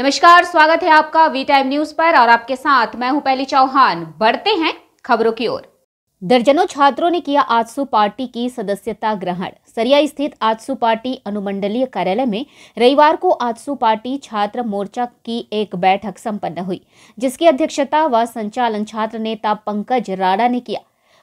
नमस्कार स्वागत है आपका वी टाइम न्यूज पर और आपके साथ मैं हूं पहली चौहान बढ़ते हैं खबरों की ओर दर्जनों छात्रों ने किया आजसू पार्टी की सदस्यता ग्रहण सरिया स्थित आजसू पार्टी अनुमंडलीय कार्यालय में रविवार को आजसू पार्टी छात्र मोर्चा की एक बैठक संपन्न हुई जिसकी अध्यक्षता व संचालन छात्र नेता पंकज राणा ने किया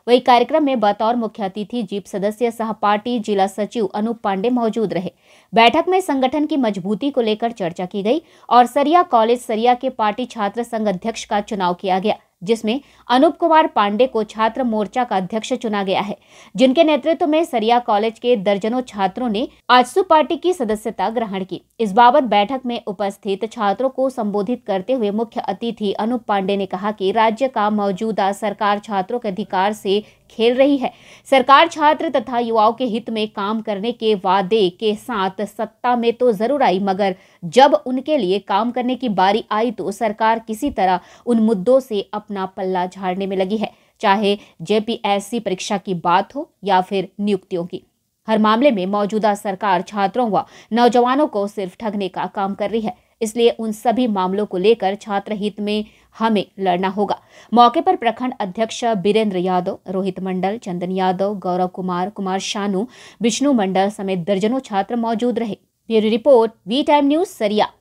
वही कार्यक्रम में बतौर मुख्य अतिथि जीप सदस्य सह पार्टी जिला सचिव अनूप पांडे मौजूद रहे बैठक में संगठन की मजबूती को लेकर चर्चा की गई और सरिया कॉलेज सरिया के पार्टी छात्र संघ अध्यक्ष का चुनाव किया गया जिसमें अनूप कुमार पांडे को छात्र मोर्चा का अध्यक्ष चुना गया है जिनके नेतृत्व में सरिया कॉलेज के दर्जनों छात्रों ने आजसू पार्टी की सदस्यता ग्रहण की इस बाबत बैठक में उपस्थित छात्रों को संबोधित करते हुए मुख्य अतिथि अनूप पांडे ने कहा कि राज्य का मौजूदा सरकार छात्रों के अधिकार से खेल रही है सरकार छात्र तथा युवाओं के हित में काम करने के वादे के साथ सत्ता में तो जरूर आई मगर जब उनके लिए काम करने की बारी आई तो सरकार किसी तरह उन मुद्दों से अपना पल्ला झाड़ने में लगी है चाहे जेपीएससी परीक्षा की बात हो या फिर नियुक्तियों की हर मामले में मौजूदा सरकार छात्रों व नौजवानों को सिर्फ ठगने का काम कर रही है इसलिए उन सभी मामलों को लेकर छात्र हित में हमें लड़ना होगा मौके पर प्रखंड अध्यक्ष बीरेंद्र यादव रोहित मंडल चंदन यादव गौरव कुमार कुमार शानू विष्णु मंडल समेत दर्जनों छात्र मौजूद रहे bureau report V time news सरिया